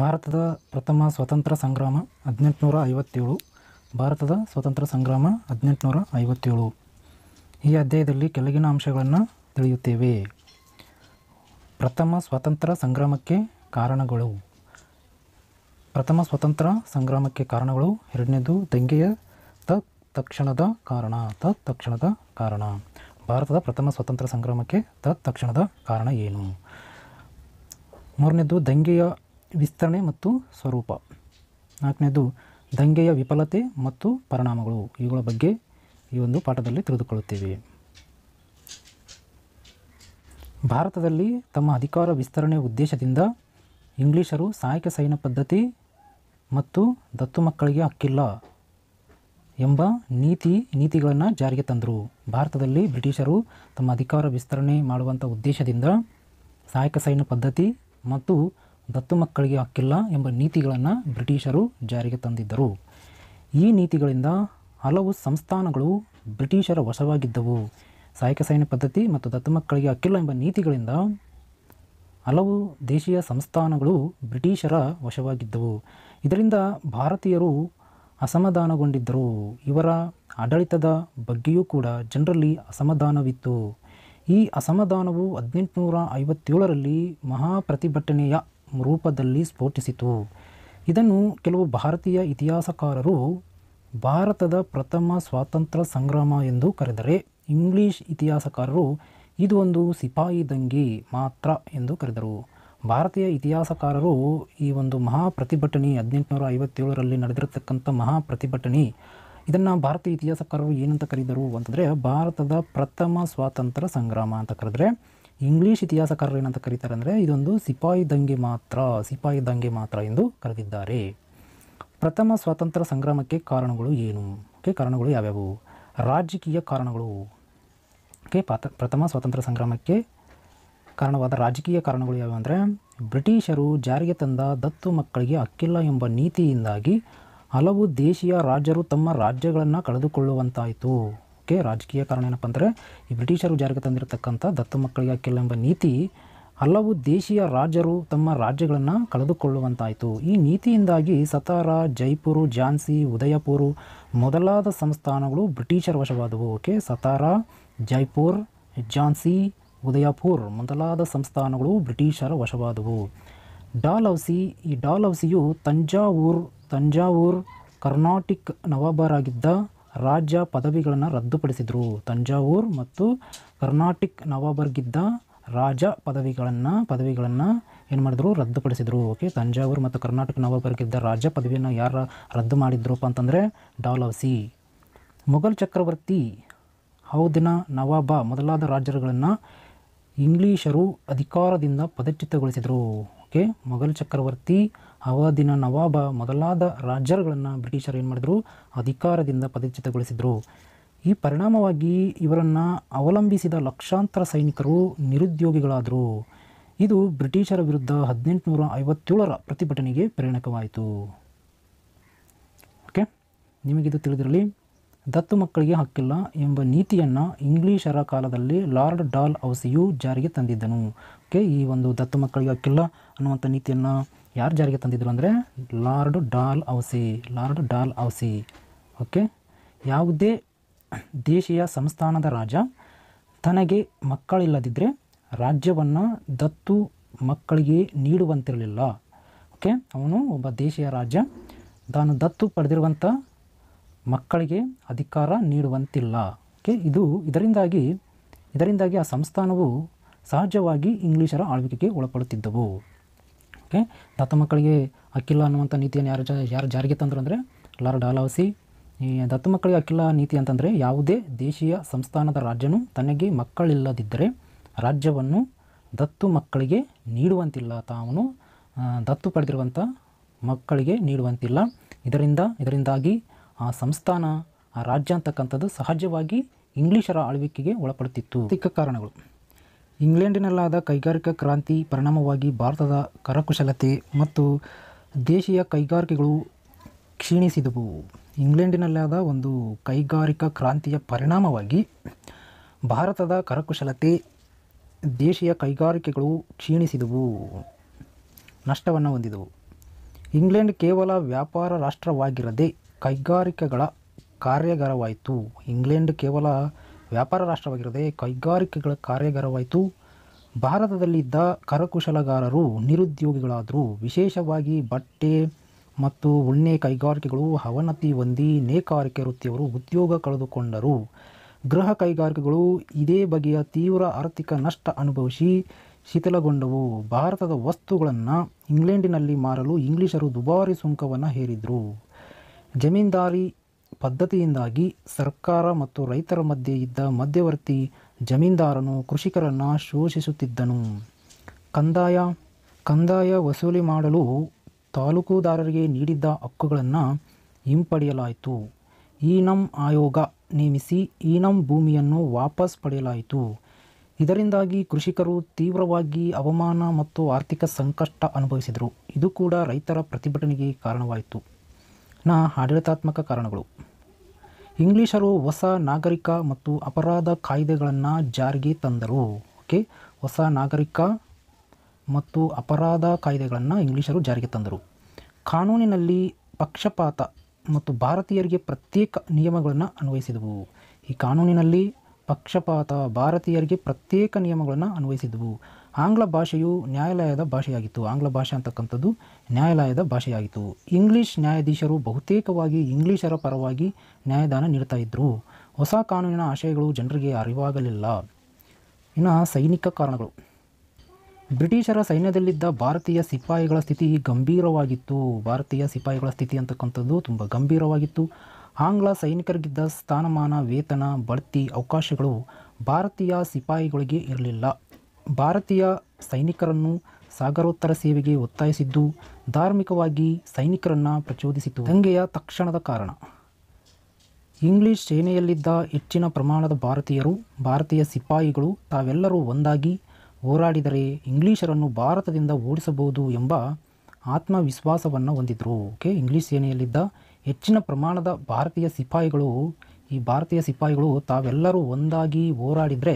ಭಾರತದ ಪ್ರಥಮ ಸ್ವಾತಂತ್ರ್ಯ ಸಂಗ್ರಾಮ ಹದಿನೆಂಟುನೂರ ಐವತ್ತೇಳು ಭಾರತದ ಸ್ವಾತಂತ್ರ್ಯ ಸಂಗ್ರಾಮ ಹದಿನೆಂಟುನೂರ ಐವತ್ತೇಳು ಈ ಅಧ್ಯಾಯದಲ್ಲಿ ಕೆಳಗಿನ ಅಂಶಗಳನ್ನು ತಿಳಿಯುತ್ತೇವೆ ಪ್ರಥಮ ಸ್ವಾತಂತ್ರ್ಯ ಸಂಗ್ರಾಮಕ್ಕೆ ಕಾರಣಗಳು ಪ್ರಥಮ ಸ್ವತಂತ್ರ ಸಂಗ್ರಾಮಕ್ಕೆ ಕಾರಣಗಳು ಎರಡನೇದು ದಂಗೆಯ ತಕ್ಷಣದ ಕಾರಣ ತಕ್ಷಣದ ಕಾರಣ ಭಾರತದ ಪ್ರಥಮ ಸ್ವಾತಂತ್ರ್ಯ ಸಂಗ್ರಾಮಕ್ಕೆ ತಕ್ಷಣದ ಕಾರಣ ಏನು ಮೂರನೇದು ದಂಗೆಯ ವಿಸ್ತರಣೆ ಮತ್ತು ಸ್ವರೂಪ ನಾಲ್ಕನೇದು ದಂಗೆಯ ವಿಫಲತೆ ಮತ್ತು ಪರಿಣಾಮಗಳು ಇವುಗಳ ಬಗ್ಗೆ ಈ ಒಂದು ಪಾಠದಲ್ಲಿ ತಿಳಿದುಕೊಳ್ಳುತ್ತೇವೆ ಭಾರತದಲ್ಲಿ ತಮ್ಮ ಅಧಿಕಾರ ವಿಸ್ತರಣೆ ಉದ್ದೇಶದಿಂದ ಇಂಗ್ಲಿಷರು ಸಹಾಯಕ ಸೈನ್ಯ ಪದ್ಧತಿ ಮತ್ತು ದತ್ತು ಮಕ್ಕಳಿಗೆ ಹಕ್ಕಿಲ್ಲ ಎಂಬ ನೀತಿ ನೀತಿಗಳನ್ನು ಜಾರಿಗೆ ತಂದರು ಭಾರತದಲ್ಲಿ ಬ್ರಿಟಿಷರು ತಮ್ಮ ಅಧಿಕಾರ ವಿಸ್ತರಣೆ ಮಾಡುವಂಥ ಉದ್ದೇಶದಿಂದ ಸಹಾಯಕ ಸೈನ್ಯ ಪದ್ಧತಿ ಮತ್ತು ದತ್ತು ಮಕ್ಕಳಿಗೆ ಹಕ್ಕಿಲ್ಲ ಎಂಬ ನೀತಿಗಳನ್ನು ಬ್ರಿಟಿಷರು ಜಾರಿಗೆ ತಂದಿದ್ದರು ಈ ನೀತಿಗಳಿಂದ ಹಲವು ಸಂಸ್ಥಾನಗಳು ಬ್ರಿಟಿಷರ ವಶವಾಗಿದ್ದವು ಸಹಾಯಕ ಸೈನ್ಯ ಪದ್ಧತಿ ಮತ್ತು ದತ್ತು ಮಕ್ಕಳಿಗೆ ಹಕ್ಕಿಲ್ಲ ಎಂಬ ನೀತಿಗಳಿಂದ ಹಲವು ದೇಶೀಯ ಸಂಸ್ಥಾನಗಳು ಬ್ರಿಟಿಷರ ವಶವಾಗಿದ್ದವು ಇದರಿಂದ ಭಾರತೀಯರು ಅಸಮಾಧಾನಗೊಂಡಿದ್ದರು ಇವರ ಆಡಳಿತದ ಬಗ್ಗೆಯೂ ಕೂಡ ಜನರಲ್ಲಿ ಅಸಮಾಧಾನವಿತ್ತು ಈ ಅಸಮಾಧಾನವು ಹದಿನೆಂಟುನೂರ ಐವತ್ತೇಳರಲ್ಲಿ ಮಹಾಪ್ರತಿಭಟನೆಯ ರೂಪದಲ್ಲಿ ಸ್ಫೋಟಿಸಿತು ಇದನ್ನು ಕೆಲವು ಭಾರತೀಯ ಇತಿಹಾಸಕಾರರು ಭಾರತದ ಪ್ರಥಮ ಸ್ವಾತಂತ್ರ್ಯ ಸಂಗ್ರಾಮ ಎಂದು ಕರೆದರೆ ಇಂಗ್ಲಿಷ್ ಇತಿಹಾಸಕಾರರು ಇದು ಒಂದು ಸಿಪಾಯಿ ದಂಗೆ ಮಾತ್ರ ಎಂದು ಕರೆದರು ಭಾರತೀಯ ಇತಿಹಾಸಕಾರರು ಈ ಒಂದು ಮಹಾ ಪ್ರತಿಭಟನೆ ಹದಿನೆಂಟುನೂರ ಐವತ್ತೇಳರಲ್ಲಿ ನಡೆದಿರತಕ್ಕಂಥ ಮಹಾ ಪ್ರತಿಭಟನೆ ಇದನ್ನು ಭಾರತೀಯ ಇತಿಹಾಸಕಾರರು ಏನಂತ ಕರೆದರು ಅಂತಂದರೆ ಭಾರತದ ಪ್ರಥಮ ಸ್ವಾತಂತ್ರ್ಯ ಸಂಗ್ರಾಮ ಅಂತ ಕರೆದರೆ ಇಂಗ್ಲೀಷ್ ಇತಿಹಾಸಕಾರರು ಏನಂತ ಕರೀತಾರೆ ಅಂದರೆ ಇದೊಂದು ಸಿಪಾಯಿ ದಂಗೆ ಮಾತ್ರ ಸಿಪಾಯಿ ದಂಗೆ ಮಾತ್ರ ಎಂದು ಕರೆದಿದ್ದಾರೆ ಪ್ರಥಮ ಸ್ವಾತಂತ್ರ್ಯ ಸಂಗ್ರಾಮಕ್ಕೆ ಕಾರಣಗಳು ಏನು ಓಕೆ ಕಾರಣಗಳು ಯಾವ್ಯಾವು ರಾಜಕೀಯ ಕಾರಣಗಳು ಓಕೆ ಪಾತ ಪ್ರಥಮ ಸ್ವಾತಂತ್ರ್ಯ ಸಂಗ್ರಾಮಕ್ಕೆ ಕಾರಣವಾದ ರಾಜಕೀಯ ಕಾರಣಗಳು ಯಾವ್ಯಾವು ಅಂದರೆ ಬ್ರಿಟಿಷರು ಜಾರಿಗೆ ತಂದ ದತ್ತು ಮಕ್ಕಳಿಗೆ ಅಕ್ಕಿಲ್ಲ ಎಂಬ ನೀತಿಯಿಂದಾಗಿ ಹಲವು ದೇಶೀಯ ರಾಜರು ತಮ್ಮ ರಾಜ್ಯಗಳನ್ನು ಕಳೆದುಕೊಳ್ಳುವಂತಾಯಿತು ಅದಕ್ಕೆ ರಾಜಕೀಯ ಕಾರಣ ಏನಪ್ಪ ಅಂದರೆ ಈ ಬ್ರಿಟಿಷರು ಜಾರಿಗೆ ತಂದಿರತಕ್ಕಂಥ ದತ್ತು ಮಕ್ಕಳಿಗೆ ಹಕ್ಕಿಲ್ಲ ಎಂಬ ನೀತಿ ಹಲವು ದೇಶೀಯ ರಾಜರು ತಮ್ಮ ರಾಜ್ಯಗಳನ್ನು ಕಳೆದುಕೊಳ್ಳುವಂತಾಯಿತು ಈ ನೀತಿಯಿಂದಾಗಿ ಸತಾರಾ ಜೈಪುರು ಝಾನ್ಸಿ ಉದಯಪುರು ಮೊದಲಾದ ಸಂಸ್ಥಾನಗಳು ಬ್ರಿಟಿಷರ ವಶವಾದವು ಓಕೆ ಸತಾರಾ ಜೈಪುರ್ ಝಾನ್ಸಿ ಉದಯಪುರ್ ಮೊದಲಾದ ಸಂಸ್ಥಾನಗಳು ಬ್ರಿಟಿಷರ ವಶವಾದವು ಡಾಲೌಸಿ ಈ ಡಾಲೌಸಿಯು ತಂಜಾವೂರ್ ತಂಜಾವೂರ್ ಕರ್ನಾಟಿಕ್ ನವಾಬರಾಗಿದ್ದ ರಾಜ್ಯ ಪದವಿಗಳನ್ನು ರದ್ದುಪಡಿಸಿದರು ತಂಜಾವೂರು ಮತ್ತು ಕರ್ನಾಟಿಕ್ ನವಾಬರ್ಗಿದ್ದ ರಾಜ ಪದವಿಗಳನ್ನು ಪದವಿಗಳನ್ನು ಏನು ಮಾಡಿದ್ರು ರದ್ದುಪಡಿಸಿದರು ಓಕೆ ತಂಜಾವೂರು ಮತ್ತು ಕರ್ನಾಟಕ ನವಾಬರ್ಗಿದ್ದ ರಾಜ ಪದವಿಯನ್ನು ಯಾರ ರದ್ದು ಮಾಡಿದ್ರಪ್ಪ ಅಂತಂದರೆ ಡಾಲೌಸಿ ಮೊಘಲ್ ಚಕ್ರವರ್ತಿ ಹೌದಿನ ನವಾಬ ಮೊದಲಾದ ರಾಜರುಗಳನ್ನು ಇಂಗ್ಲೀಷರು ಅಧಿಕಾರದಿಂದ ಪದಚ್ಯುತಗೊಳಿಸಿದರು ಓಕೆ ಮೊಘಲ್ ಚಕ್ರವರ್ತಿ ಅವಧಿನ ನವಾಬ ಮೊದಲಾದ ರಾಜರುಗಳನ್ನು ಬ್ರಿಟಿಷರು ಏನು ಮಾಡಿದ್ರು ಅಧಿಕಾರದಿಂದ ಪದಚ್ಯುತಗೊಳಿಸಿದರು ಈ ಪರಿಣಾಮವಾಗಿ ಇವರನ್ನು ಅವಲಂಬಿಸಿದ ಲಕ್ಷಾಂತರ ಸೈನಿಕರು ನಿರುದ್ಯೋಗಿಗಳಾದರು ಇದು ಬ್ರಿಟಿಷರ ವಿರುದ್ಧ ಹದಿನೆಂಟುನೂರ ಐವತ್ತೇಳರ ಪ್ರತಿಭಟನೆಗೆ ಪ್ರೇರಣಕವಾಯಿತು ಓಕೆ ನಿಮಗಿದು ತಿಳಿದಿರಲಿ ದತ್ತು ಮಕ್ಕಳಿಗೆ ಹಕ್ಕಿಲ್ಲ ಎಂಬ ನೀತಿಯನ್ನು ಇಂಗ್ಲೀಷರ ಕಾಲದಲ್ಲಿ ಲಾರ್ಡ್ ಡಾಲ್ ಔಸಿಯು ಜಾರಿಗೆ ತಂದಿದ್ದನು ಓಕೆ ಈ ಒಂದು ದತ್ತು ಮಕ್ಕಳಿಗೆ ಹಕ್ಕಿಲ್ಲ ಅನ್ನುವಂಥ ನೀತಿಯನ್ನು ಯಾರು ಜಾರಿಗೆ ತಂದಿದ್ರು ಅಂದರೆ Lord Dalhousie Lord Dalhousie okay ಯಾವುದೇ ದೇಶೀಯ ಸಂಸ್ಥಾನದ ರಾಜ ತನಗೆ ಮಕ್ಕಳಿಲ್ಲದಿದ್ದರೆ ರಾಜ್ಯವನ್ನು ದತ್ತು ಮಕ್ಕಳಿಗೆ ನೀಡುವಂತಿರಲಿಲ್ಲ ಓಕೆ ಅವನು ಒಬ್ಬ ದೇಶೀಯ ರಾಜ್ಯ ತಾನು ದತ್ತು ಪಡೆದಿರುವಂಥ ಮಕ್ಕಳಿಗೆ ಅಧಿಕಾರ ನೀಡುವಂತಿಲ್ಲ ಓಕೆ ಇದು ಇದರಿಂದಾಗಿ ಇದರಿಂದಾಗಿ ಆ ಸಂಸ್ಥಾನವು ಸಹಜವಾಗಿ ಇಂಗ್ಲೀಷರ ಆಳ್ವಿಕೆಗೆ ಒಳಪಡುತ್ತಿದ್ದವು ಓಕೆ ದತ್ತ ಮಕ್ಕಳಿಗೆ ಅಕ್ಕಿಲ್ಲ ಅನ್ನುವಂಥ ನೀತಿಯನ್ನು ಯಾರು ಜ ಯಾರು ಜಾರಿಗೆ ತಂದರು ಅಂದರೆ ಲಾರ್ಡ್ ಅಲಾವಸಿ ಈ ದತ್ತು ಮಕ್ಕಳಿಗೆ ಅಕ್ಕಿಲ್ಲ ನೀತಿ ಅಂತಂದರೆ ಯಾವುದೇ ದೇಶೀಯ ಸಂಸ್ಥಾನದ ರಾಜ್ಯನು ತನಗೆ ಮಕ್ಕಳಿಲ್ಲದಿದ್ದರೆ ರಾಜ್ಯವನ್ನು ದತ್ತು ಮಕ್ಕಳಿಗೆ ನೀಡುವಂತಿಲ್ಲ ತಾವನು ದತ್ತು ಪಡೆದಿರುವಂಥ ಮಕ್ಕಳಿಗೆ ನೀಡುವಂತಿಲ್ಲ ಇದರಿಂದ ಇದರಿಂದಾಗಿ ಆ ಸಂಸ್ಥಾನ ಆ ರಾಜ್ಯ ಅಂತಕ್ಕಂಥದ್ದು ಸಹಜವಾಗಿ ಇಂಗ್ಲೀಷರ ಆಳ್ವಿಕೆಗೆ ಒಳಪಡುತ್ತಿತ್ತು ಚಿಕ್ಕ ಕಾರಣಗಳು ಇಂಗ್ಲೆಂಡಿನಲ್ಲಾದ ಕೈಗಾರಿಕಾ ಕ್ರಾಂತಿ ಪರಿಣಾಮವಾಗಿ ಭಾರತದ ಕರಕುಶಲತೆ ಮತ್ತು ದೇಶೀಯ ಕೈಗಾರಿಕೆಗಳು ಕ್ಷೀಣಿಸಿದವು ಇಂಗ್ಲೆಂಡಿನಲ್ಲಾದ ಒಂದು ಕೈಗಾರಿಕಾ ಕ್ರಾಂತಿಯ ಪರಿಣಾಮವಾಗಿ ಭಾರತದ ಕರಕುಶಲತೆ ದೇಶೀಯ ಕೈಗಾರಿಕೆಗಳು ಕ್ಷೀಣಿಸಿದವು ನಷ್ಟವನ್ನು ಹೊಂದಿದವು ಇಂಗ್ಲೆಂಡ್ ಕೇವಲ ವ್ಯಾಪಾರ ರಾಷ್ಟ್ರವಾಗಿರದೆ ಕೈಗಾರಿಕೆಗಳ ಕಾರ್ಯಾಗಾರವಾಯಿತು ಇಂಗ್ಲೆಂಡ್ ಕೇವಲ ವ್ಯಾಪಾರ ರಾಷ್ಟ್ರವಾಗಿರದೆ ಕೈಗಾರಿಕೆಗಳ ಕಾರ್ಯಾಗಾರವಾಯಿತು ಭಾರತದಲ್ಲಿದ್ದ ಕರಕುಶಲಗಾರರು ನಿರುದ್ಯೋಗಿಗಳಾದರೂ ವಿಶೇಷವಾಗಿ ಬಟ್ಟೆ ಮತ್ತು ಉಣ್ಣೆ ಕೈಗಾರಿಕೆಗಳು ಅವನತಿ ಹೊಂದಿ ನೇಕಾರಿಕೆ ವೃತ್ತಿಯವರು ಉದ್ಯೋಗ ಕಳೆದುಕೊಂಡರು ಗೃಹ ಕೈಗಾರಿಕೆಗಳು ಇದೇ ಬಗೆಯ ತೀವ್ರ ಆರ್ಥಿಕ ನಷ್ಟ ಅನುಭವಿಸಿ ಶಿಥಿಲಗೊಂಡವು ಭಾರತದ ವಸ್ತುಗಳನ್ನು ಇಂಗ್ಲೆಂಡಿನಲ್ಲಿ ಮಾರಲು ಇಂಗ್ಲಿಷರು ದುಬಾರಿ ಸುಂಕವನ್ನು ಹೇರಿದರು ಜಮೀನ್ದಾರಿ ಪದ್ಧತಿಯಿಂದಾಗಿ ಸರ್ಕಾರ ಮತ್ತು ರೈತರ ಮಧ್ಯೆ ಇದ್ದ ಮಧ್ಯವರ್ತಿ ಜಮೀನ್ದಾರನು ಕೃಷಿಕರನ್ನು ಶೋಷಿಸುತ್ತಿದ್ದನು ಕಂದಾಯ ಕಂದಾಯ ವಸೂಲಿ ಮಾಡಲು ತಾಲೂಕುದಾರರಿಗೆ ನೀಡಿದ್ದ ಹಕ್ಕುಗಳನ್ನು ಹಿಂಪಡೆಯಲಾಯಿತು ಈನಂ ಆಯೋಗ ನೇಮಿಸಿ ಈನಂ ಭೂಮಿಯನ್ನು ವಾಪಸ್ ಪಡೆಯಲಾಯಿತು ಇದರಿಂದಾಗಿ ಕೃಷಿಕರು ತೀವ್ರವಾಗಿ ಅವಮಾನ ಮತ್ತು ಆರ್ಥಿಕ ಸಂಕಷ್ಟ ಅನುಭವಿಸಿದರು ಇದು ಕೂಡ ರೈತರ ಪ್ರತಿಭಟನೆಗೆ ಕಾರಣವಾಯಿತು ನ ಆಡಳಿತಾತ್ಮಕ ಕಾರಣಗಳು ಇಂಗ್ಲಿಷರು ಹೊಸ ನಾಗರಿಕ ಮತ್ತು ಅಪರಾಧ ಕಾಯ್ದೆಗಳನ್ನು ಜಾರಿಗೆ ತಂದರು ಓಕೆ ಹೊಸ ನಾಗರಿಕ ಮತ್ತು ಅಪರಾಧ ಕಾಯ್ದೆಗಳನ್ನು ಇಂಗ್ಲೀಷರು ಜಾರಿಗೆ ತಂದರು ಕಾನೂನಿನಲ್ಲಿ ಪಕ್ಷಪಾತ ಮತ್ತು ಭಾರತೀಯರಿಗೆ ಪ್ರತ್ಯೇಕ ನಿಯಮಗಳನ್ನು ಅನ್ವಯಿಸಿದವು ಈ ಕಾನೂನಿನಲ್ಲಿ ಪಕ್ಷಪಾತ ಭಾರತೀಯರಿಗೆ ಪ್ರತ್ಯೇಕ ನಿಯಮಗಳನ್ನು ಅನ್ವಯಿಸಿದವು ಆಂಗ್ಲ ಭಾಷೆಯು ನ್ಯಾಯಾಲಯದ ಭಾಷೆಯಾಗಿತ್ತು ಆಂಗ್ಲ ಭಾಷೆ ಅಂತಕ್ಕಂಥದ್ದು ನ್ಯಾಯಾಲಯದ ಭಾಷೆಯಾಗಿತ್ತು ಇಂಗ್ಲಿಷ್ ನ್ಯಾಯಾಧೀಶರು ಬಹುತೇಕವಾಗಿ ಇಂಗ್ಲಿಷರ ಪರವಾಗಿ ನ್ಯಾಯದಾನ ನೀಡ್ತಾ ಇದ್ದರು ಹೊಸ ಕಾನೂನಿನ ಆಶಯಗಳು ಜನರಿಗೆ ಅರಿವಾಗಲಿಲ್ಲ ಇನ್ನು ಸೈನಿಕ ಕಾರಣಗಳು ಬ್ರಿಟಿಷರ ಸೈನ್ಯದಲ್ಲಿದ್ದ ಭಾರತೀಯ ಸಿಪಾಯಿಗಳ ಸ್ಥಿತಿ ಗಂಭೀರವಾಗಿತ್ತು ಭಾರತೀಯ ಸಿಪಾಯಿಗಳ ಸ್ಥಿತಿ ಅಂತಕ್ಕಂಥದ್ದು ತುಂಬ ಗಂಭೀರವಾಗಿತ್ತು ಆಂಗ್ಲ ಸೈನಿಕರಿಗಿದ್ದ ಸ್ಥಾನಮಾನ ವೇತನ ಬಡ್ತಿ ಅವಕಾಶಗಳು ಭಾರತೀಯ ಸಿಪಾಯಿಗಳಿಗೆ ಇರಲಿಲ್ಲ ಭಾರತೀಯ ಸೈನಿಕರನ್ನು ಸಾಗರೋತ್ತರ ಸೇವೆಗೆ ಒತ್ತಾಯಿಸಿದ್ದು ಧಾರ್ಮಿಕವಾಗಿ ಸೈನಿಕರನ್ನು ಪ್ರಚೋದಿಸಿತು ದಂಗೆಯ ತಕ್ಷಣದ ಕಾರಣ ಇಂಗ್ಲಿಷ್ ಸೇನೆಯಲ್ಲಿದ್ದ ಹೆಚ್ಚಿನ ಪ್ರಮಾಣದ ಭಾರತೀಯರು ಭಾರತೀಯ ಸಿಪಾಯಿಗಳು ತಾವೆಲ್ಲರೂ ಒಂದಾಗಿ ಹೋರಾಡಿದರೆ ಇಂಗ್ಲಿಷರನ್ನು ಭಾರತದಿಂದ ಓಡಿಸಬಹುದು ಎಂಬ ಆತ್ಮವಿಶ್ವಾಸವನ್ನು ಹೊಂದಿದ್ರು ಓಕೆ ಇಂಗ್ಲಿಷ್ ಸೇನೆಯಲ್ಲಿದ್ದ ಹೆಚ್ಚಿನ ಪ್ರಮಾಣದ ಭಾರತೀಯ ಸಿಪಾಯಿಗಳು ಈ ಭಾರತೀಯ ಸಿಪಾಯಿಗಳು ತಾವೆಲ್ಲರೂ ಒಂದಾಗಿ ಹೋರಾಡಿದರೆ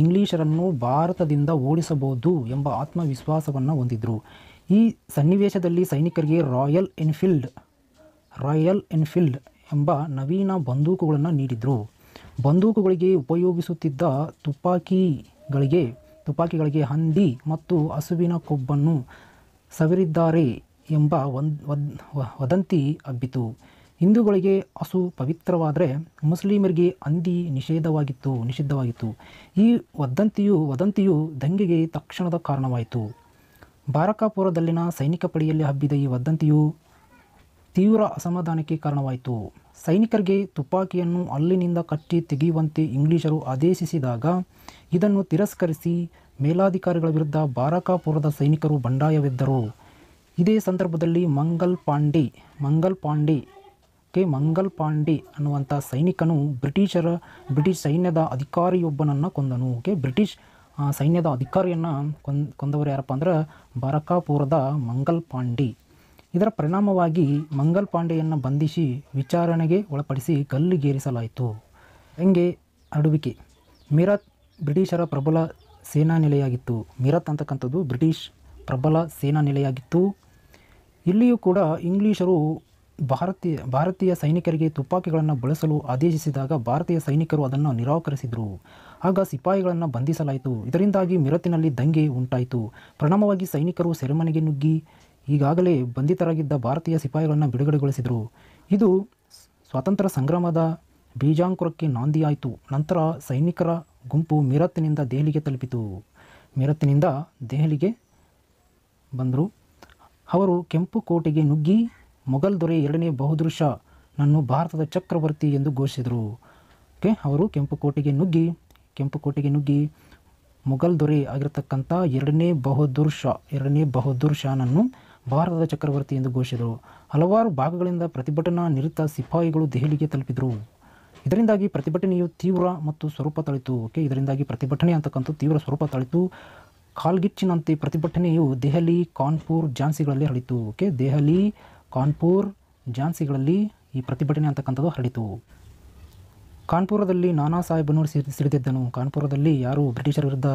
ಇಂಗ್ಲಿಷರನ್ನು ಭಾರತದಿಂದ ಓಡಿಸಬಹುದು ಎಂಬ ಆತ್ಮವಿಶ್ವಾಸವನ್ನು ಹೊಂದಿದ್ರು ಈ ಸನ್ನಿವೇಶದಲ್ಲಿ ಸೈನಿಕರಿಗೆ ರಾಯಲ್ ಎನ್ಫೀಲ್ಡ್ ರಾಯಲ್ ಎನ್ಫೀಲ್ಡ್ ಎಂಬ ನವೀನ ಬಂದೂಕುಗಳನ್ನು ನೀಡಿದರು ಬಂದೂಕುಗಳಿಗೆ ಉಪಯೋಗಿಸುತ್ತಿದ್ದ ತುಪ್ಪಾಕಿಗಳಿಗೆ ತುಪಾಕಿಗಳಿಗೆ ಹಂದಿ ಮತ್ತು ಹಸುವಿನ ಕೊಬ್ಬನ್ನು ಸವಿರಿದ್ದಾರೆ ಎಂಬ ಒಂದು ವದಂತಿ ಹಬ್ಬಿತು ಹಿಂದೂಗಳಿಗೆ ಹಸು ಪವಿತ್ರವಾದರೆ ಮುಸ್ಲಿಮರಿಗೆ ಹಂದಿ ನಿಷೇಧವಾಗಿತ್ತು ನಿಷಿದ್ಧವಾಗಿತ್ತು ಈ ವದಂತಿಯು ವದಂತಿಯು ದಂಗೆಗೆ ತಕ್ಷಣದ ಕಾರಣವಾಯಿತು ಬಾರಕಾಪುರದಲ್ಲಿನ ಸೈನಿಕ ಪಡೆಯಲ್ಲಿ ಹಬ್ಬಿದ ಈ ವದಂತಿಯು ತೀವ್ರ ಅಸಮಾಧಾನಕ್ಕೆ ಕಾರಣವಾಯಿತು ಸೈನಿಕರಿಗೆ ತುಪಾಕಿಯನ್ನು ಅಲ್ಲಿನಿಂದ ಕಟ್ಟಿ ತೆಗೆಯುವಂತೆ ಇಂಗ್ಲಿಷರು ಆದೇಶಿಸಿದಾಗ ಇದನ್ನು ತಿರಸ್ಕರಿಸಿ ಮೇಲಾಧಿಕಾರಿಗಳ ವಿರುದ್ಧ ಬಾರಕಾಪುರದ ಸೈನಿಕರು ಬಂಡಾಯವೆದ್ದರು ಇದೇ ಸಂದರ್ಭದಲ್ಲಿ ಮಂಗಲ್ ಪಾಂಡಿ ಮಂಗಲ್ ಪಾಂಡೆ ಕೆ ಮಂಗಲ್ ಪಾಂಡೆ ಅನ್ನುವಂಥ ಸೈನಿಕನು ಬ್ರಿಟಿಷರ ಬ್ರಿಟಿಷ್ ಸೈನ್ಯದ ಅಧಿಕಾರಿಯೊಬ್ಬನನ್ನು ಕೊಂದನು ಓಕೆ ಬ್ರಿಟಿಷ್ ಸೈನ್ಯದ ಅಧಿಕಾರಿಯನ್ನು ಕೊಂದ್ ಕೊಂದವರು ಯಾರಪ್ಪ ಅಂದ್ರೆ ಬರಕಾಪುರದ ಮಂಗಲ್ ಪಾಂಡೆ ಇದರ ಪರಿಣಾಮವಾಗಿ ಮಂಗಲ್ ಪಾಂಡೆಯನ್ನು ಬಂಧಿಸಿ ವಿಚಾರಣೆಗೆ ಒಳಪಡಿಸಿ ಗಲ್ಲಿಗೇರಿಸಲಾಯಿತು ಹೆಂಗೆ ಅಡುವಿಕೆ ಮೀರತ್ ಬ್ರಿಟಿಷರ ಪ್ರಬಲ ಸೇನಾ ನೆಲೆಯಾಗಿತ್ತು ಮೀರತ್ ಅಂತಕ್ಕಂಥದ್ದು ಬ್ರಿಟಿಷ್ ಪ್ರಬಲ ಸೇನಾ ನೆಲೆಯಾಗಿತ್ತು ಇಲ್ಲಿಯೂ ಕೂಡ ಇಂಗ್ಲೀಷರು ಭಾರತೀಯ ಭಾರತೀಯ ಸೈನಿಕರಿಗೆ ತುಪ್ಪಾಕಿಗಳನ್ನು ಬಳಸಲು ಆದೇಶಿಸಿದಾಗ ಭಾರತೀಯ ಸೈನಿಕರು ಅದನ್ನು ನಿರಾಕರಿಸಿದರು ಆಗ ಸಿಪಾಯಿಗಳನ್ನು ಬಂಧಿಸಲಾಯಿತು ಇದರಿಂದಾಗಿ ಮಿರತಿನಲ್ಲಿ ದಂಗೆ ಉಂಟಾಯಿತು ಪರಿಣಾಮವಾಗಿ ಸೈನಿಕರು ಸೆರೆಮನೆಗೆ ನುಗ್ಗಿ ಈಗಾಗಲೇ ಬಂಧಿತರಾಗಿದ್ದ ಭಾರತೀಯ ಸಿಪಾಯಿಗಳನ್ನು ಬಿಡುಗಡೆಗೊಳಿಸಿದರು ಇದು ಸ್ವಾತಂತ್ರ್ಯ ಸಂಗ್ರಾಮದ ಬೀಜಾಂಕುರಕ್ಕೆ ನಾಂದಿಯಾಯಿತು ನಂತರ ಸೈನಿಕರ ಗುಂಪು ಮಿರತ್ತಿನಿಂದ ದೆಹಲಿಗೆ ತಲುಪಿತು ಮಿರತ್ತಿನಿಂದ ದೆಹಲಿಗೆ ಬಂದರು ಅವರು ಕೆಂಪು ಕೋಟೆಗೆ ನುಗ್ಗಿ ಮೊಘಲ್ ದೊರೆ ಎರಡನೇ ಬಹದ್ದೂರ್ ಶಾ ನನ್ನು ಭಾರತದ ಚಕ್ರವರ್ತಿ ಎಂದು ಘೋಷಿಸಿದರು ಓಕೆ ಅವರು ಕೆಂಪುಕೋಟೆಗೆ ನುಗ್ಗಿ ಕೆಂಪುಕೋಟೆಗೆ ನುಗ್ಗಿ ಮೊಘಲ್ ದೊರೆ ಆಗಿರತಕ್ಕಂಥ ಎರಡನೇ ಬಹದ್ದೂರ್ ಶಾ ಎರಡನೇ ಬಹದ್ದೂರ್ ಶಾನನ್ನು ಭಾರತದ ಚಕ್ರವರ್ತಿ ಎಂದು ಘೋಷಿಸಿದರು ಹಲವಾರು ಭಾಗಗಳಿಂದ ಪ್ರತಿಭಟನಾ ನಿರತ ಸಿಪಾಯಿಗಳು ದೆಹಲಿಗೆ ತಲುಪಿದರು ಇದರಿಂದಾಗಿ ಪ್ರತಿಭಟನೆಯು ತೀವ್ರ ಮತ್ತು ಸ್ವರೂಪ ತಳಿತು ಓಕೆ ಇದರಿಂದಾಗಿ ಪ್ರತಿಭಟನೆ ಅಂತಕ್ಕಂಥ ತೀವ್ರ ಸ್ವರೂಪ ತಳಿತು ಕಾಲ್ಗಿಚ್ಚಿನಂತೆ ಪ್ರತಿಭಟನೆಯು ದೆಹಲಿ ಕಾನ್ಪುರ್ ಝಾನ್ಸಿಗಳಲ್ಲಿ ಹಳಿತು ಓಕೆ ದೆಹಲಿ ಕಾನ್ಪುರ್ ಝಾನ್ಸಿಗಳಲ್ಲಿ ಈ ಪ್ರತಿಭಟನೆ ಅಂತಕ್ಕಂಥದ್ದು ಹರಡಿತು ಕಾನ್ಪುರದಲ್ಲಿ ನಾನಾ ಸಾಹೇಬನ್ನು ಸಿಡಿ ಸಿಡಿದಿದ್ದನು ಕಾನ್ಪುರದಲ್ಲಿ ಯಾರು ಬ್ರಿಟಿಷರ ವಿರುದ್ಧ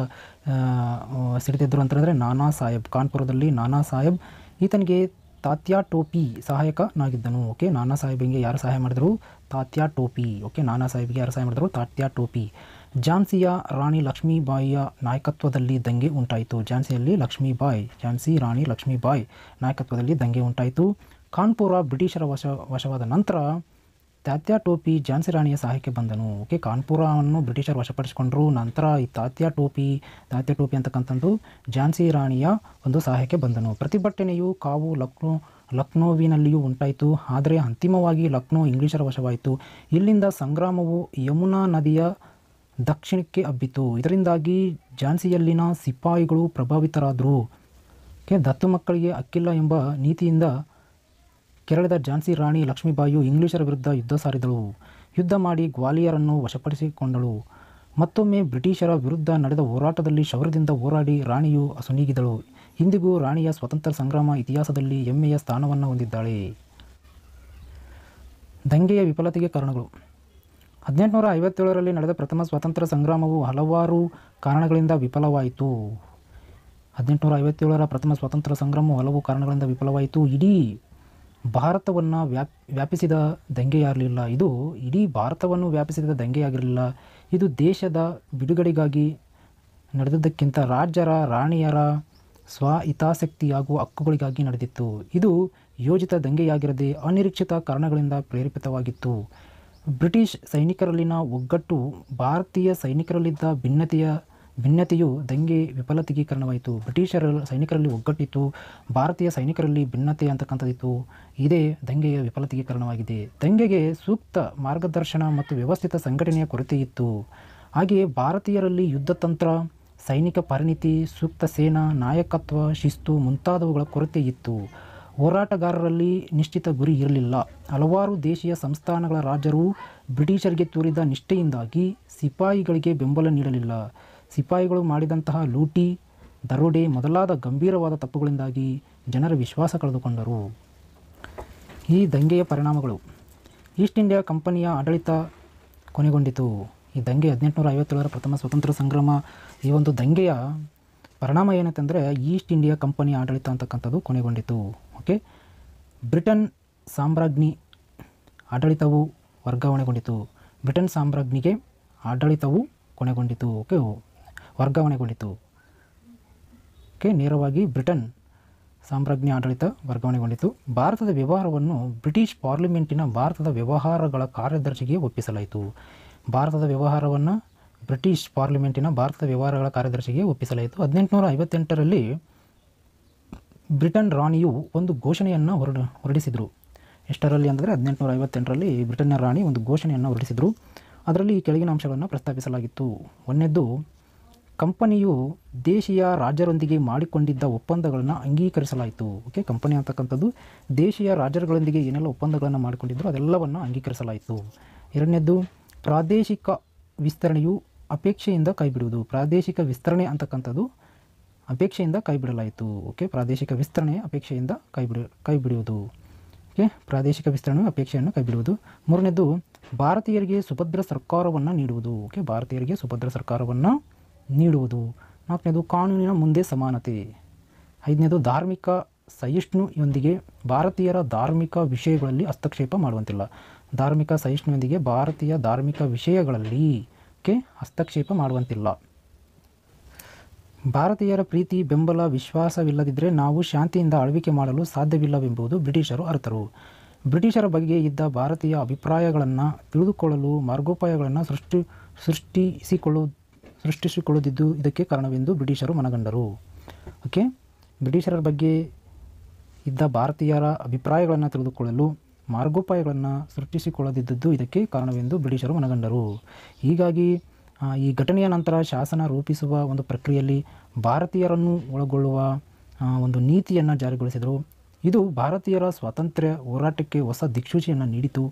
ಸಿಡಿದಿದ್ದರು ಅಂತಂದರೆ ನಾನಾ ಸಾಹೇಬ್ ಕಾನ್ಪುರದಲ್ಲಿ ನಾನಾ ಸಾಹೇಬ್ ಈತನಿಗೆ ತಾತ್ಯಾ ಟೋಪಿ ಸಹಾಯಕನಾಗಿದ್ದನು ಓಕೆ ನಾನಾ ಸಾಹೇಬಿಗೆ ಯಾರು ಸಹಾಯ ಮಾಡಿದರು ತಾತ್ಯಾ ಟೋಪಿ ಓಕೆ ನಾನಾ ಸಾಹೇಬಿಗೆ ಯಾರು ಸಹಾಯ ಮಾಡಿದರು ತಾತ್ಯಾ ಟೋಪಿ ಝಾನ್ಸಿಯ ರಾಣಿ ಲಕ್ಷ್ಮೀಬಾಯಿಯ ನಾಯಕತ್ವದಲ್ಲಿ ದಂಗೆ ಉಂಟಾಯಿತು ಝಾನ್ಸಿಯಲ್ಲಿ ಲಕ್ಷ್ಮೀಬಾಯಿ ಝಾನ್ಸಿ ರಾಣಿ ಲಕ್ಷ್ಮೀಬಾಯಿ ನಾಯಕತ್ವದಲ್ಲಿ ದಂಗೆ ಉಂಟಾಯಿತು ಕಾನ್ಪುರ ಬ್ರಿಟಿಷರ ವಶ ವಶವಾದ ನಂತರ ತಾತ್ಯ ಟೋಪಿ ಝಾನ್ಸಿ ರಾಣಿಯ ಸಹಾಯಕ್ಕೆ ಬಂದನು ಓಕೆ ಕಾನ್ಪುರವನ್ನು ಬ್ರಿಟಿಷರು ವಶಪಡಿಸಿಕೊಂಡ್ರು ನಂತರ ಈ ತಾತ್ಯ ಟೋಪಿ ತಾತ್ಯ ಟೋಪಿ ಅಂತಕ್ಕಂಥದ್ದು ಝಾನ್ಸಿ ರಾಣಿಯ ಒಂದು ಸಹಾಯಕ್ಕೆ ಬಂದನು ಪ್ರತಿಭಟನೆಯು ಕಾವು ಲಕ್ನೋ ಲಕ್ನೋವಿನಲ್ಲಿಯೂ ಉಂಟಾಯಿತು ಆದರೆ ಅಂತಿಮವಾಗಿ ಲಕ್ನೋ ಇಂಗ್ಲಿಷರ ವಶವಾಯಿತು ಇಲ್ಲಿಂದ ಸಂಗ್ರಾಮವು ಯಮುನಾ ನದಿಯ ದಕ್ಷಿಣಕ್ಕೆ ಹಬ್ಬಿತ್ತು ಇದರಿಂದಾಗಿ ಝಾನ್ಸಿಯಲ್ಲಿನ ಸಿಪಾಯಿಗಳು ಪ್ರಭಾವಿತರಾದರು ಕೆ ದತ್ತು ಮಕ್ಕಳಿಗೆ ಅಕ್ಕಿಲ್ಲ ಎಂಬ ನೀತಿಯಿಂದ ಕೇರಳದ ಝಾನ್ಸಿ ರಾಣಿ ಲಕ್ಷ್ಮೀಬಾಯಿಯು ಇಂಗ್ಲಿಷರ ವಿರುದ್ಧ ಯುದ್ಧ ಸಾರಿದಳು ಯುದ್ಧ ಮಾಡಿ ಗ್ವಾಲಿಯರನ್ನು ವಶಪಡಿಸಿಕೊಂಡಳು ಮತ್ತೊಮ್ಮೆ ಬ್ರಿಟಿಷರ ವಿರುದ್ಧ ನಡೆದ ಹೋರಾಟದಲ್ಲಿ ಶೌರ್ಯದಿಂದ ಹೋರಾಡಿ ರಾಣಿಯು ಅಸುನೀಗಿದಳು ಇಂದಿಗೂ ರಾಣಿಯ ಸ್ವತಂತ್ರ ಸಂಗ್ರಾಮ ಇತಿಹಾಸದಲ್ಲಿ ಹೆಮ್ಮೆಯ ಸ್ಥಾನವನ್ನು ಹೊಂದಿದ್ದಾಳೆ ದಂಗೆಯ ವಿಫಲತೆಗೆ ಕಾರಣಗಳು ಹದಿನೆಂಟುನೂರ ಐವತ್ತೇಳರಲ್ಲಿ ನಡೆದ ಪ್ರಥಮ ಸ್ವಾತಂತ್ರ್ಯ ಸಂಗ್ರಾಮವು ಹಲವಾರು ಕಾರಣಗಳಿಂದ ವಿಫಲವಾಯಿತು ಹದಿನೆಂಟುನೂರ ಐವತ್ತೇಳರ ಪ್ರಥಮ ಸ್ವಾತಂತ್ರ್ಯ ಸಂಗ್ರಾಮವು ಹಲವು ಕಾರಣಗಳಿಂದ ವಿಫಲವಾಯಿತು ಇಡೀ ಭಾರತವನ್ನು ವ್ಯಾಪ್ ವ್ಯಾಪಿಸಿದ ದಂಗೆಯಾಗಲಿಲ್ಲ ಇದು ಇಡೀ ಭಾರತವನ್ನು ವ್ಯಾಪಿಸಿದ ದಂಗೆಯಾಗಿರಲಿಲ್ಲ ಇದು ದೇಶದ ಬಿಡುಗಡೆಗಾಗಿ ನಡೆದದಕ್ಕಿಂತ ರಾಜ್ಯರ ರಾಣಿಯರ ಸ್ವ ಹಿತಾಸಕ್ತಿ ಹಾಗೂ ಹಕ್ಕುಗಳಿಗಾಗಿ ನಡೆದಿತ್ತು ಇದು ಯೋಜಿತ ದಂಗೆಯಾಗಿರದೆ ಅನಿರೀಕ್ಷಿತ ಕಾರಣಗಳಿಂದ ಪ್ರೇರೇಪಿತವಾಗಿತ್ತು ಬ್ರಿಟಿಷ್ ಸೈನಿಕರಲ್ಲಿನ ಒಗ್ಗಟ್ಟು ಭಾರತೀಯ ಸೈನಿಕರಲ್ಲಿದ್ದ ಭಿನ್ನತೆಯ ಭಿನ್ನತೆಯು ದಂಗೆ ಕಾರಣವಾಯಿತು ಬ್ರಿಟಿಷರ ಸೈನಿಕರಲ್ಲಿ ಒಗ್ಗಟ್ಟಿತ್ತು ಭಾರತೀಯ ಸೈನಿಕರಲ್ಲಿ ಭಿನ್ನತೆ ಅಂತಕ್ಕಂಥದ್ದಿತ್ತು ಇದೇ ದಂಗೆಯ ಕಾರಣವಾಗಿದೆ ದಂಗೆಗೆ ಸೂಕ್ತ ಮಾರ್ಗದರ್ಶನ ಮತ್ತು ವ್ಯವಸ್ಥಿತ ಸಂಘಟನೆಯ ಕೊರತೆ ಇತ್ತು ಹಾಗೆಯೇ ಭಾರತೀಯರಲ್ಲಿ ಯುದ್ಧತಂತ್ರ ಸೈನಿಕ ಪರಿಣಿತಿ ಸೂಕ್ತ ಸೇನಾ ನಾಯಕತ್ವ ಶಿಸ್ತು ಮುಂತಾದವುಗಳ ಕೊರತೆ ಇತ್ತು ಹೋರಾಟಗಾರರಲ್ಲಿ ನಿಶ್ಚಿತ ಗುರಿ ಇರಲಿಲ್ಲ ಹಲವಾರು ದೇಶೀಯ ಸಂಸ್ಥಾನಗಳ ರಾಜರು ಬ್ರಿಟಿಷರಿಗೆ ತೋರಿದ ನಿಷ್ಠೆಯಿಂದಾಗಿ ಸಿಪಾಯಿಗಳಿಗೆ ಬೆಂಬಲ ನೀಡಲಿಲ್ಲ ಸಿಪಾಯಿಗಳು ಮಾಡಿದಂತಹ ಲೂಟಿ ದರೋಡೆ ಮೊದಲಾದ ಗಂಭೀರವಾದ ತಪ್ಪುಗಳಿಂದಾಗಿ ಜನರ ವಿಶ್ವಾಸ ಕಳೆದುಕೊಂಡರು ಈ ದಂಗೆಯ ಪರಿಣಾಮಗಳು ಈಸ್ಟ್ ಇಂಡಿಯಾ ಕಂಪನಿಯ ಆಡಳಿತ ಕೊನೆಗೊಂಡಿತು ಈ ದಂಗೆ ಹದಿನೆಂಟುನೂರ ಐವತ್ತೇಳರ ಪ್ರಥಮ ಸ್ವತಂತ್ರ ಸಂಗ್ರಾಮ ಈ ಒಂದು ದಂಗೆಯ ಪರಿಣಾಮ ಏನಂತಂದರೆ ಈಸ್ಟ್ ಇಂಡಿಯಾ ಕಂಪನಿಯ ಆಡಳಿತ ಅಂತಕ್ಕಂಥದ್ದು ಕೊನೆಗೊಂಡಿತು ಓಕೆ ಬ್ರಿಟನ್ ಸಾಮ್ರಾಜ್ಞಿ ಆಡಳಿತವು ವರ್ಗಾವಣೆಗೊಂಡಿತು ಬ್ರಿಟನ್ ಸಾಮ್ರಾಜ್ಞಿಗೆ ಆಡಳಿತವು ಕೊನೆಗೊಂಡಿತು ಓಕೆ ವರ್ಗಾವಣೆಗೊಂಡಿತು ಕೆ ನೇರವಾಗಿ ಬ್ರಿಟನ್ ಸಾಮ್ರಾಜ್ಞ ಆಡಳಿತ ವರ್ಗಾವಣೆಗೊಂಡಿತು ಭಾರತದ ವ್ಯವಹಾರವನ್ನು ಬ್ರಿಟಿಷ್ ಪಾರ್ಲಿಮೆಂಟಿನ ಭಾರತದ ವ್ಯವಹಾರಗಳ ಕಾರ್ಯದರ್ಶಿಗೆ ಒಪ್ಪಿಸಲಾಯಿತು ಭಾರತದ ವ್ಯವಹಾರವನ್ನು ಬ್ರಿಟಿಷ್ ಪಾರ್ಲಿಮೆಂಟಿನ ಭಾರತದ ವ್ಯವಹಾರಗಳ ಕಾರ್ಯದರ್ಶಿಗೆ ಒಪ್ಪಿಸಲಾಯಿತು ಹದಿನೆಂಟುನೂರ ಐವತ್ತೆಂಟರಲ್ಲಿ ಬ್ರಿಟನ್ ರಾಣಿಯು ಒಂದು ಘೋಷಣೆಯನ್ನು ಹೊರಡ ಹೊರಡಿಸಿದರು ಎಷ್ಟರಲ್ಲಿ ಅಂದರೆ ಹದಿನೆಂಟುನೂರ ಐವತ್ತೆಂಟರಲ್ಲಿ ಬ್ರಿಟನ್ನ ರಾಣಿ ಒಂದು ಘೋಷಣೆಯನ್ನು ಹೊರಡಿಸಿದರು ಅದರಲ್ಲಿ ಈ ಕೆಳಗಿನ ಅಂಶಗಳನ್ನು ಪ್ರಸ್ತಾಪಿಸಲಾಗಿತ್ತು ಒಂದೇದು ಕಂಪನಿಯು ದೇಶೀಯ ರಾಜರೊಂದಿಗೆ ಮಾಡಿಕೊಂಡಿದ್ದ ಒಪ್ಪಂದಗಳನ್ನು ಅಂಗೀಕರಿಸಲಾಯಿತು ಓಕೆ ಕಂಪನಿ ಅಂತಕ್ಕಂಥದ್ದು ದೇಶೀಯ ರಾಜರುಗಳೊಂದಿಗೆ ಏನೆಲ್ಲ ಒಪ್ಪಂದಗಳನ್ನು ಮಾಡಿಕೊಂಡಿದ್ರು ಅದೆಲ್ಲವನ್ನು ಅಂಗೀಕರಿಸಲಾಯಿತು ಎರಡನೇದು ಪ್ರಾದೇಶಿಕ ವಿಸ್ತರಣೆಯು ಅಪೇಕ್ಷೆಯಿಂದ ಕೈಬಿಡುವುದು ಪ್ರಾದೇಶಿಕ ವಿಸ್ತರಣೆ ಅಂತಕ್ಕಂಥದ್ದು ಅಪೇಕ್ಷೆಯಿಂದ ಕೈಬಿಡಲಾಯಿತು ಓಕೆ ಪ್ರಾದೇಶಿಕ ವಿಸ್ತರಣೆ ಅಪೇಕ್ಷೆಯಿಂದ ಕೈಬಿಡ ಕೈಬಿಡುವುದು ಓಕೆ ಪ್ರಾದೇಶಿಕ ವಿಸ್ತರಣೆ ಅಪೇಕ್ಷೆಯನ್ನು ಕೈಬಿಡುವುದು ಮೂರನೇದು ಭಾರತೀಯರಿಗೆ ಸುಭದ್ರ ಸರ್ಕಾರವನ್ನು ನೀಡುವುದು ಓಕೆ ಭಾರತೀಯರಿಗೆ ಸುಭದ್ರ ಸರ್ಕಾರವನ್ನು ನೀಡುವುದು ನಾಲ್ಕನೇದು ಕಾನೂನಿನ ಮುಂದೆ ಸಮಾನತೆ ಐದನೇದು ಧಾರ್ಮಿಕ ಸಹಿಷ್ಣುಯೊಂದಿಗೆ ಭಾರತೀಯರ ಧಾರ್ಮಿಕ ವಿಷಯಗಳಲ್ಲಿ ಹಸ್ತಕ್ಷೇಪ ಮಾಡುವಂತಿಲ್ಲ ಧಾರ್ಮಿಕ ಸಹಿಷ್ಣುವೊಂದಿಗೆ ಭಾರತೀಯ ಧಾರ್ಮಿಕ ವಿಷಯಗಳಲ್ಲಿ ಕೆ ಹಸ್ತಕ್ಷೇಪ ಮಾಡುವಂತಿಲ್ಲ ಭಾರತೀಯರ ಪ್ರೀತಿ ಬೆಂಬಲ ವಿಶ್ವಾಸವಿಲ್ಲದಿದ್ದರೆ ನಾವು ಶಾಂತಿಯಿಂದ ಆಳ್ವಿಕೆ ಮಾಡಲು ಸಾಧ್ಯವಿಲ್ಲವೆಂಬುದು ಬ್ರಿಟಿಷರು ಅರ್ಥರು ಬ್ರಿಟಿಷರ ಬಗ್ಗೆ ಇದ್ದ ಭಾರತೀಯ ಅಭಿಪ್ರಾಯಗಳನ್ನು ತಿಳಿದುಕೊಳ್ಳಲು ಮಾರ್ಗೋಪಾಯಗಳನ್ನು ಸೃಷ್ಟಿ ಸೃಷ್ಟಿಸಿಕೊಳ್ಳು ಸೃಷ್ಟಿಸಿಕೊಳ್ಳುತ್ತಿದ್ದು ಇದಕ್ಕೆ ಕಾರಣವೆಂದು ಬ್ರಿಟಿಷರು ಮನಗಂಡರು ಓಕೆ ಬ್ರಿಟಿಷರ ಬಗ್ಗೆ ಇದ್ದ ಭಾರತೀಯರ ಅಭಿಪ್ರಾಯಗಳನ್ನು ತಿಳಿದುಕೊಳ್ಳಲು ಮಾರ್ಗೋಪಾಯಗಳನ್ನು ಸೃಷ್ಟಿಸಿಕೊಳ್ಳದಿದ್ದದ್ದು ಇದಕ್ಕೆ ಕಾರಣವೆಂದು ಬ್ರಿಟಿಷರು ಮನಗಂಡರು ಹೀಗಾಗಿ ಈ ಘಟನೆಯ ನಂತರ ಶಾಸನ ರೂಪಿಸುವ ಒಂದು ಪ್ರಕ್ರಿಯೆಯಲ್ಲಿ ಭಾರತೀಯರನ್ನು ಒಳಗೊಳ್ಳುವ ಒಂದು ನೀತಿಯನ್ನು ಜಾರಿಗೊಳಿಸಿದರು ಇದು ಭಾರತೀಯರ ಸ್ವಾತಂತ್ರ್ಯ ಹೋರಾಟಕ್ಕೆ ಹೊಸ ದಿಕ್ಸೂಚಿಯನ್ನು ನೀಡಿತು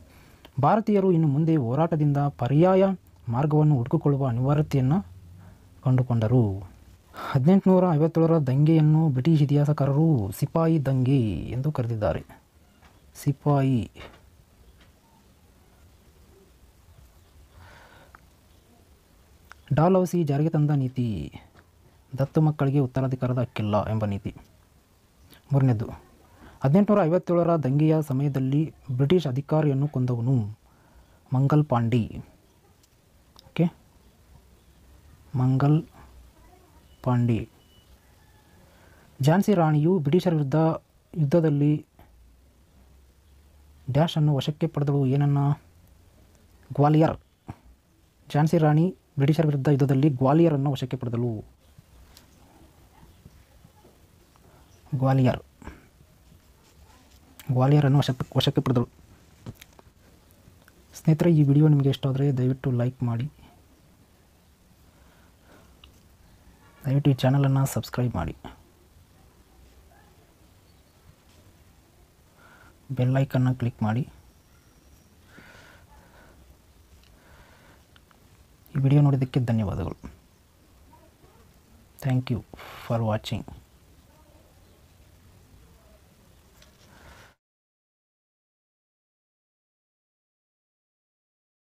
ಭಾರತೀಯರು ಇನ್ನು ಮುಂದೆ ಹೋರಾಟದಿಂದ ಪರ್ಯಾಯ ಮಾರ್ಗವನ್ನು ಹುಡುಕಿಕೊಳ್ಳುವ ಅನಿವಾರ್ಯತೆಯನ್ನು ಕಂಡುಕೊಂಡರು ಹದಿನೆಂಟುನೂರ ಐವತ್ತೇಳರ ದಂಗೆಯನ್ನು ಬ್ರಿಟಿಷ್ ಇತಿಹಾಸಕಾರರು ಸಿಪಾಯಿ ದಂಗೆ ಎಂದು ಕರೆದಿದ್ದಾರೆ ಸಿಪಾಯಿ ಡಾಲೌಸಿ ಜಾರಿಗೆ ತಂದ ನೀತಿ ದತ್ತು ಮಕ್ಕಳಿಗೆ ಉತ್ತರಾಧಿಕಾರದ ಹಕ್ಕಿಲ್ಲ ಎಂಬ ನೀತಿ ಮೂರನೇದು ಹದಿನೆಂಟುನೂರ ಐವತ್ತೇಳರ ದಂಗೆಯ ಸಮಯದಲ್ಲಿ ಬ್ರಿಟಿಷ್ ಅಧಿಕಾರಿಯನ್ನು ಕೊಂದವನು ಮಂಗಲ್ ಪಾಂಡಿ ಮಂಗಲ್ ಪಾಂಡೆ ಝಾನ್ಸಿ ರಾಣಿಯು ಬ್ರಿಟಿಷರ ವಿರುದ್ಧ ಯುದ್ಧದಲ್ಲಿ ಡ್ಯಾಶನ್ನು ವಶಕ್ಕೆ ಪಡೆದಳು ಏನನ್ನ ಗ್ವಾಲಿಯರ್ ಝಾನ್ಸಿ ರಾಣಿ ಬ್ರಿಟಿಷರ ವಿರುದ್ಧ ಯುದ್ಧದಲ್ಲಿ ಗ್ವಾಲಿಯರನ್ನು ವಶಕ್ಕೆ ಪಡೆದಳು ಗ್ವಾಲಿಯರ್ ಗ್ವಾಲಿಯರನ್ನು ವಶಕ್ಕೆ ವಶಕ್ಕೆ ಪಡೆದಳು ಸ್ನೇಹಿತರೆ ಈ ವಿಡಿಯೋ ನಿಮಗೆ ಇಷ್ಟ ಆದರೆ ದಯವಿಟ್ಟು ಲೈಕ್ ಮಾಡಿ ದಯವಿಟ್ಟು ಈ ಚಾನಲನ್ನು ಸಬ್ಸ್ಕ್ರೈಬ್ ಮಾಡಿ ಬೆಲ್ಲೈಕನ್ನು ಕ್ಲಿಕ್ ಮಾಡಿ ಈ ವಿಡಿಯೋ ನೋಡಿದ್ದಕ್ಕೆ ಧನ್ಯವಾದಗಳು ಥ್ಯಾಂಕ್ ಯು ಫಾರ್ ವಾಚಿಂಗ್